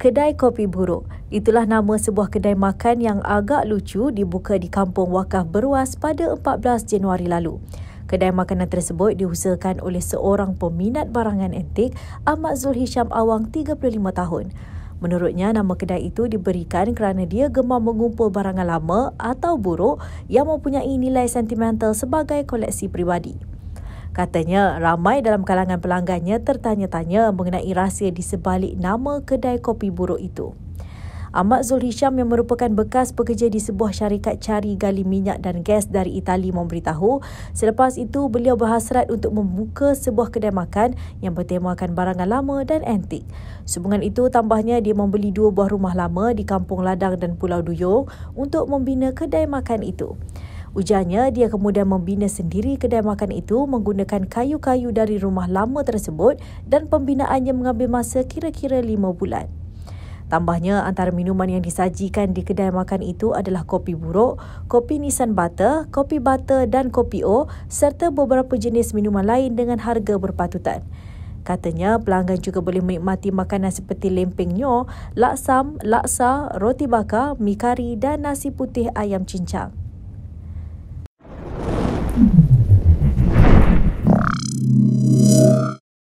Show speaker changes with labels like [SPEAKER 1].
[SPEAKER 1] Kedai Kopi Buruk. Itulah nama sebuah kedai makan yang agak lucu dibuka di Kampung Wakaf Beruas pada 14 Januari lalu. Kedai makanan tersebut diusahakan oleh seorang peminat barangan antik, Ahmad Zul Hisham Awang, 35 tahun. Menurutnya, nama kedai itu diberikan kerana dia gemar mengumpul barangan lama atau buruk yang mempunyai nilai sentimental sebagai koleksi peribadi. Katanya, ramai dalam kalangan pelanggannya tertanya-tanya mengenai rahsia di sebalik nama kedai kopi buruk itu. Ahmad Zul Hisham yang merupakan bekas pekerja di sebuah syarikat cari gali minyak dan gas dari Itali memberitahu selepas itu beliau berhasrat untuk membuka sebuah kedai makan yang bertemakan barangan lama dan antik. Sehubungan itu tambahnya dia membeli dua buah rumah lama di Kampung Ladang dan Pulau Duyung untuk membina kedai makan itu. Ujarnya, dia kemudian membina sendiri kedai makan itu menggunakan kayu-kayu dari rumah lama tersebut dan pembinaannya mengambil masa kira-kira 5 bulan. Tambahnya, antara minuman yang disajikan di kedai makan itu adalah kopi buruk, kopi nisan butter, kopi butter dan kopi o serta beberapa jenis minuman lain dengan harga berpatutan. Katanya, pelanggan juga boleh menikmati makanan seperti lempeng nyo, laksam, laksa, roti bakar, mi kari dan nasi putih ayam cincang. Mm-hmm.